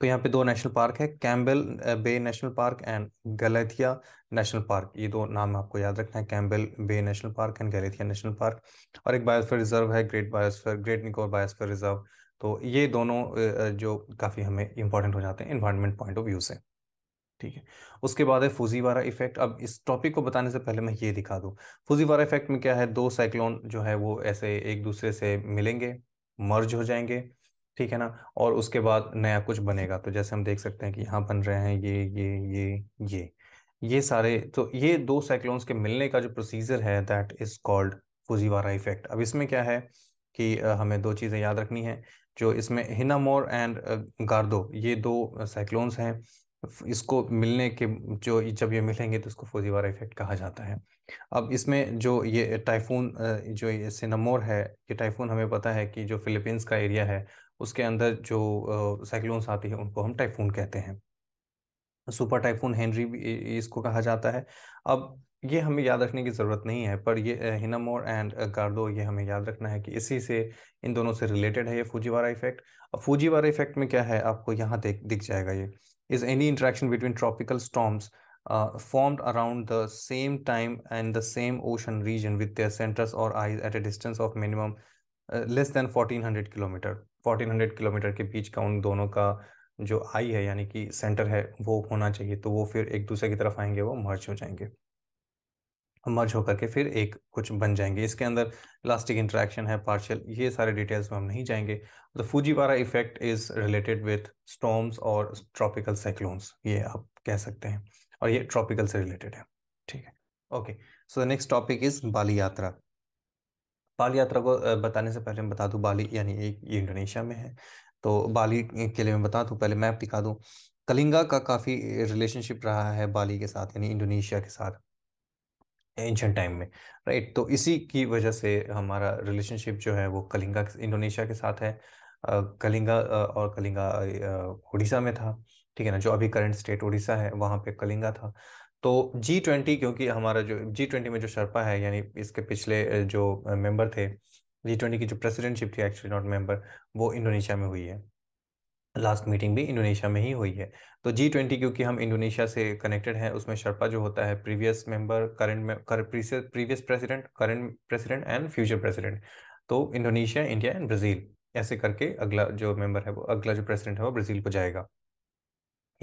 S1: तो यहाँ पे दो नेशनल पार्क है Campbell Bay national park and Galathea national park ये दो नाम आपको याद रखना है Campbell Bay national park and Galathea national park और एक बायोस्फीयर रिजर्व है Great biosphere Great Nicobar biosphere reserve तो ये दोनों जो काफ़ी हमें इंपॉर्टेंट हो जाते हैं इन्वायरमेंट पॉइंट ऑफ व्यू से ठीक है उसके बाद है फूजीवारा इफेक्ट अब इस टॉपिक को बताने से पहले मैं ये दिखा दूँ फूजीवारा इफेक्ट में क्या है दो साइक्लोन जो है वो ऐसे एक दूसरे से मिलेंगे मर्ज हो जाएंगे ठीक है ना और उसके बाद नया कुछ बनेगा तो जैसे हम देख सकते हैं कि यहाँ बन रहे हैं ये ये ये ये ये सारे तो ये दो साइक्लोन्स के मिलने का जो प्रोसीजर है that is called Fujiwhara effect अब इसमें क्या है कि हमें दो चीज़ें याद रखनी है जो इसमें हिनामोर एंड गार्दो ये दो साइक्लोन्स हैं इसको मिलने के जो जब ये मिलेंगे तो इसको फोजीवारा इफेक्ट कहा जाता है अब इसमें जो ये टाइफून जो ये सिनामोर है ये टाइफून हमें पता है कि जो फिलीपींस का एरिया है उसके अंदर जो साइक्लोन्स आती है उनको हम टाइफून कहते हैं सुपर टाइफून हेनरी भी इसको कहा जाता है अब ये हमें याद रखने की ज़रूरत नहीं है पर ये हिनामोर एंड गार्डो ये हमें याद रखना है कि इसी से इन दोनों से रिलेटेड है ये फूजीवारा इफेक्ट अब फूजीवारा इफेक्ट में क्या है आपको यहाँ देख दिख जाएगा ये is any interaction between tropical storms uh, formed around the same time and the same ocean region with their centers or eyes at a distance of minimum uh, less than 1400 kilometre 1400 kilometre ke beech ka un dono ka jo eye hai yani ki center hai wo hona chahiye to wo fir ek dusre ki taraf aayenge wo merge ho jayenge merge होकर के फिर एक कुछ बन जाएंगे इसके अंदर elastic interaction है पार्शियल ये सारे डिटेल्स में हम नहीं जाएंगे the Fujiwhara effect is related with storms और ट्रॉपिकल साइक्लोन्स ये आप कह सकते हैं और ये ट्रॉपिकल से रिलेटेड है ठीक है okay so the next topic is Bali Yatra Bali यात्रा को बताने से पहले मैं बता दूं बाली यानी एक इंडोनेशिया में है तो बाली के लिए मैं बता दूं पहले मैप दिखा दूं कलिंगा का काफ़ी रिलेशनशिप रहा है बाली के साथ यानी इंडोनेशिया के साथ एंशंट टाइम में राइट तो इसी की वजह से हमारा रिलेशनशिप जो है वो कलिंगा इंडोनेशिया के साथ है कलिंगा और कलिंगा उड़ीसा में था ठीक है ना जो अभी करंट स्टेट उड़ीसा है वहाँ पे कलिंगा था तो जी ट्वेंटी क्योंकि हमारा जो जी ट्वेंटी में जो शर्पा है यानी इसके पिछले जो मेंबर थे जी ट्वेंटी की जो प्रेसिडेंटशिप थी एक्चुअली नॉट मेंबर वो इंडोनेशिया में हुई है लास्ट मीटिंग भी इंडोनेशिया में ही हुई है तो जी ट्वेंटी क्योंकि हम इंडोनेशिया से कनेक्टेड हैं उसमें शर्पा जो होता है प्रीवियस मेंबर करंट में कर, previous president current president and future president तो इंडोनेशिया इंडिया एंड ब्राज़ील ऐसे करके अगला जो मेंबर है वो अगला जो प्रेसिडेंट है वो ब्राज़ील को जाएगा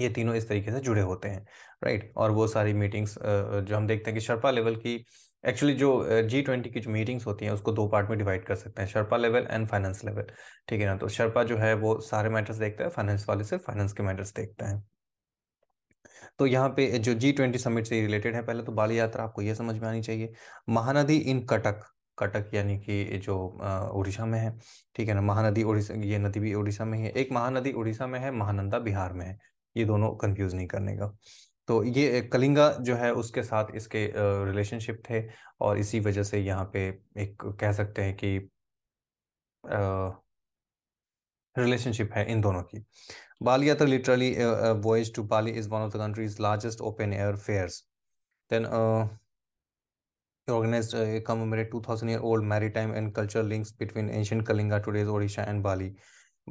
S1: ये तीनों इस तरीके से जुड़े होते हैं राइट और वो सारी मीटिंग्स जो हम देखते हैं कि शर्पा लेवल की एक्चुअली जो जी ट्वेंटी की जो मीटिंग्स होती हैं उसको दो पार्ट में डिवाइड कर सकते हैं sherpa level and finance level ठीक है ना तो शर्पा जो है वो सारे मैटर्स देखता है फाइनेंस वाले सिर्फ फाइनेंस के मैटर्स देखते हैं तो यहाँ पे जो जी ट्वेंटी समिट से रिलेटेड है पहले तो बाली यात्रा आपको ये समझ में आनी चाहिए महानदी इन कटक कटक यानी कि जो उड़ीसा में है ठीक है ना महानदी उड़ीसा ये नदी भी उड़ीसा में है एक महानदी उड़ीसा में है महानंदा बिहार में है ये दोनों कंफ्यूज नहीं करने का तो ये कलिंगा जो है उसके साथ इसके रिलेशनशिप थे और इसी वजह से यहाँ पे एक कह सकते हैं कि रिलेशनशिप है इन दोनों की Bali Yatra literally voyage to Bali is one of the country's largest open air fair then organized two thousand year old maritime and culture links between ancient Kalinga today's Odisha and Bali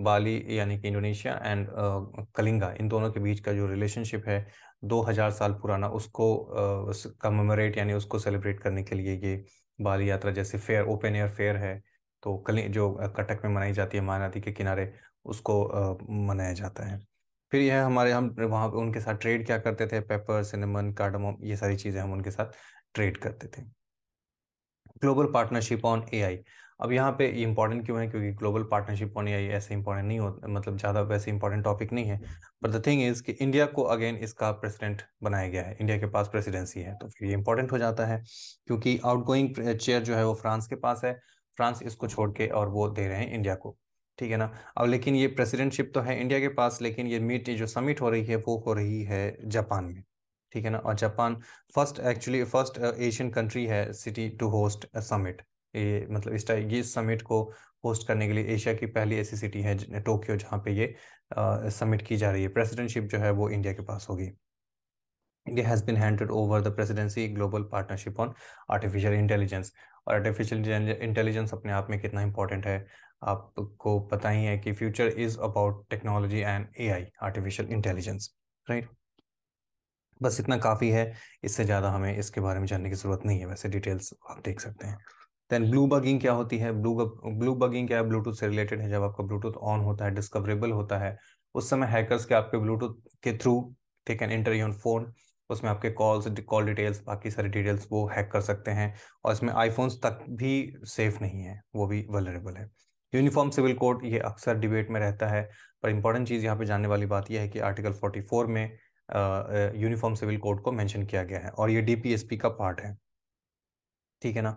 S1: Bali यानी कि Indonesia and Kalinga इन दोनों के बीच का जो relationship है दो हजार साल पुराना उसको कमेमोरेट यानी उसको सेलिब्रेट करने के लिए ये बाल यात्रा जैसे फेयर ओपन एयर फेयर है तो कल जो कटक में मनाई जाती है महानदी के किनारे उसको मनाया जाता है फिर यह हमारे हम वहाँ उनके साथ ट्रेड क्या करते थे पेपर सिनेमन कार्डमम ये सारी चीज़ें हम उनके साथ ट्रेड करते थे ग्लोबल पार्टनरशिप ऑन एआई अब यहाँ पे इम्पॉर्टेंट क्यों है क्योंकि ग्लोबल पार्टनरशिप होने ये ऐसे इंपॉर्टेंट नहीं होता मतलब ज़्यादा वैसे इंपॉर्टेंट टॉपिक नहीं है बट द थिंग इज़ कि इंडिया को अगेन इसका प्रेसिडेंट बनाया गया है इंडिया के पास प्रेसिडेंसी है तो फिर ये इंपॉर्टेंट हो जाता है क्योंकि आउटगोइंग चेयर जो है वो फ्रांस के पास है फ्रांस इसको छोड़ के और वो दे रहे हैं इंडिया को ठीक है ना अब लेकिन ये प्रेसिडेंटशिप तो है इंडिया के पास लेकिन ये मीट जो समिट हो रही है वो हो रही है जापान में ठीक है ना और Japan first actually first Asian country है सिटी टू होस्ट समिट ये मतलब इस टाइप ये समिट को होस्ट करने के लिए एशिया की पहली ऐसी सिटी है टोक्यो जहाँ पे ये समिट की जा रही है प्रेसिडेंटशिप जो है वो इंडिया के पास होगी India has been handed over the presidency global partnership on artificial intelligence और आर्टिफिशियल इंटेलिजेंस अपने आप में कितना इंपॉर्टेंट है आपको पता ही है कि future is about technology and A I artificial intelligence right बस इतना काफी है इससे ज्यादा हमें इसके बारे में जानने की जरूरत नहीं है वैसे डिटेल्स आप देख सकते हैं देन ब्लू बगिंग क्या होती है ब्लू ब्लू बगिंग क्या है ब्लूटूथ से रिलेटेड है जब आपका ब्लूटूथ ऑन होता है डिस्कवरेबल होता है उस समय हैकर्स के आपके ब्लूटूथ के through they can enter your phone उसमें आपके कॉल्स कॉल डिटेल्स बाकी सारी डिटेल्स वो हैक कर सकते हैं और इसमें आईफोन्स तक भी सेफ नहीं है वो भी वलरेबल है यूनिफॉर्म सिविल कोड ये अक्सर डिबेट में रहता है पर इंपॉर्टेंट चीज़ यहाँ पे जानने वाली बात यह है कि आर्टिकल 44 में यूनिफॉर्म सिविल कोड को मेंशन किया गया है और ये डीपीएसपी का पार्ट है ठीक है ना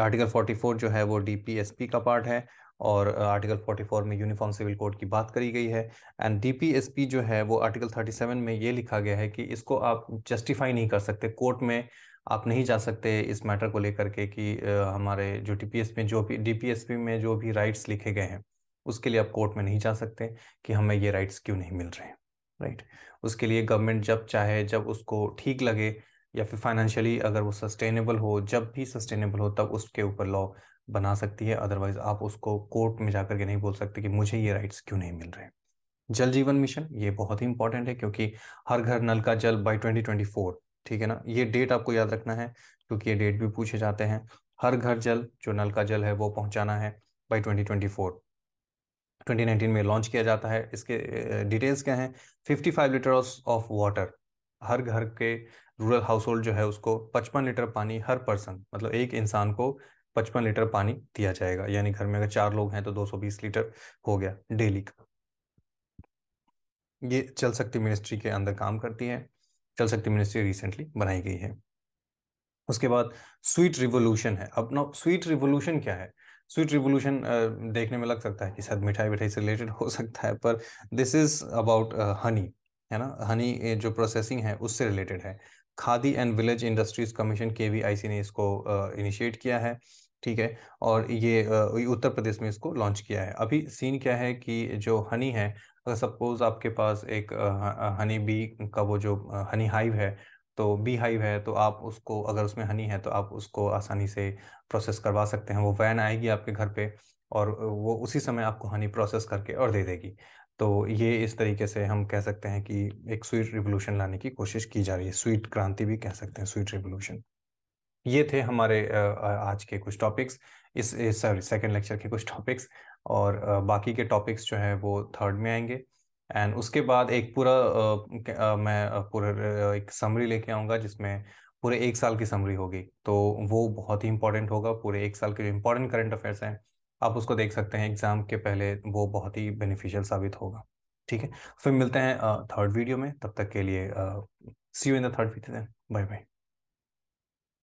S1: आर्टिकल 44 जो है वो डीपीएसपी का पार्ट है और आर्टिकल 44 में यूनिफॉर्म सिविल कोड की बात करी गई है एंड डीपीएसपी जो है वो आर्टिकल 37 में ये लिखा गया है कि इसको आप जस्टिफाई नहीं कर सकते कोर्ट में आप नहीं जा सकते इस मैटर को लेकर के कि हमारे जो डीपीएसपी जो भी डीपीएसपी में जो भी राइट्स लिखे गए हैं उसके लिए आप कोर्ट में नहीं जा सकते कि हमें ये राइट्स क्यों नहीं मिल रहे राइट उसके लिए गवर्नमेंट जब चाहे जब उसको ठीक लगे या फिर फाइनेंशियली अगर वो सस्टेनेबल हो जब भी सस्टेनेबल हो तब उसके ऊपर लॉ बना सकती है अदरवाइज आप उसको कोर्ट में जाकर के नहीं बोल सकते कि मुझे ये राइट्स क्यों नहीं मिल रहे जल जीवन मिशन ये बहुत ही इंपॉर्टेंट है क्योंकि हर घर नल का जल बाई फोर ठीक है ना ये डेट आपको याद रखना है क्योंकि ये डेट भी पूछे जाते हैं हर घर जल जो नल का जल है वो पहुंचाना है बाई फोर 2019 में लॉन्च किया जाता है इसके डिटेल्स क्या हैं 55 लीटर ऑफ वाटर हर घर के रूरल हाउस होल्ड जो है उसको पचपन लीटर पानी हर पर्सन मतलब एक इंसान को पचपन लीटर पानी दिया जाएगा यानी घर में अगर चार लोग हैं तो 220 लीटर हो गया डेली का ये चल सकती मिनिस्ट्री के अंदर काम करती है चल सकती मिनिस्ट्री रिसेंटली बनाई गई है उसके बाद स्वीट रिवोल्यूशन है अब ना स्वीट रिवोल्यूशन क्या है स्वीट रिवोल्यूशन देखने में लग सकता है कि शायद मिठाई विठाई से रिलेटेड हो सकता है पर दिस इज अबाउट हनी है ना हनी जो प्रोसेसिंग है उससे रिलेटेड है Khadi and village industries commission के ने इसको इनिशिएट किया है ठीक है और ये उत्तर प्रदेश में इसको लॉन्च किया है अभी सीन क्या है कि जो हनी है अगर सपोज आपके पास एक हनी बी का वो जो हनी हाइव है तो बी हाइव है तो आप उसको अगर उसमें हनी है तो आप उसको आसानी से प्रोसेस करवा सकते हैं वो वैन आएगी आपके घर पे और वो उसी समय आपको हनी प्रोसेस करके और दे देगी तो ये इस तरीके से हम कह सकते हैं कि एक स्वीट रिवोल्यूशन लाने की कोशिश की जा रही है स्वीट क्रांति भी कह सकते हैं स्वीट रिवोल्यूशन ये थे हमारे आज के कुछ टॉपिक्स इस सॉरी सेकेंड लेक्चर के कुछ टॉपिक्स और बाकी के टॉपिक्स जो हैं वो थर्ड में आएंगे एंड उसके बाद एक पूरा मैं पूरा एक समरी लेके आऊँगा जिसमें पूरे एक साल की समरी होगी तो वो बहुत ही इंपॉर्टेंट होगा पूरे एक साल के जो इम्पोर्टेंट करंट अफेयर्स हैं आप उसको देख सकते हैं एग्ज़ाम के पहले वो बहुत ही बेनिफिशियल साबित होगा ठीक है फिर मिलते हैं थर्ड वीडियो में तब तक के लिए see you in the third video bye bye